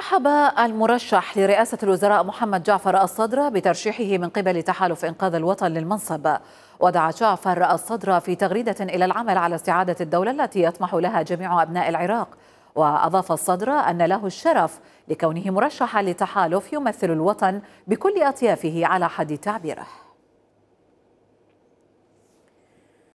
رحب المرشح لرئاسة الوزراء محمد جعفر الصدر بترشيحه من قبل تحالف إنقاذ الوطن للمنصب ودعا جعفر الصدر في تغريدة إلى العمل على استعادة الدولة التي يطمح لها جميع أبناء العراق وأضاف الصدر أن له الشرف لكونه مرشحا لتحالف يمثل الوطن بكل أطيافه على حد تعبيره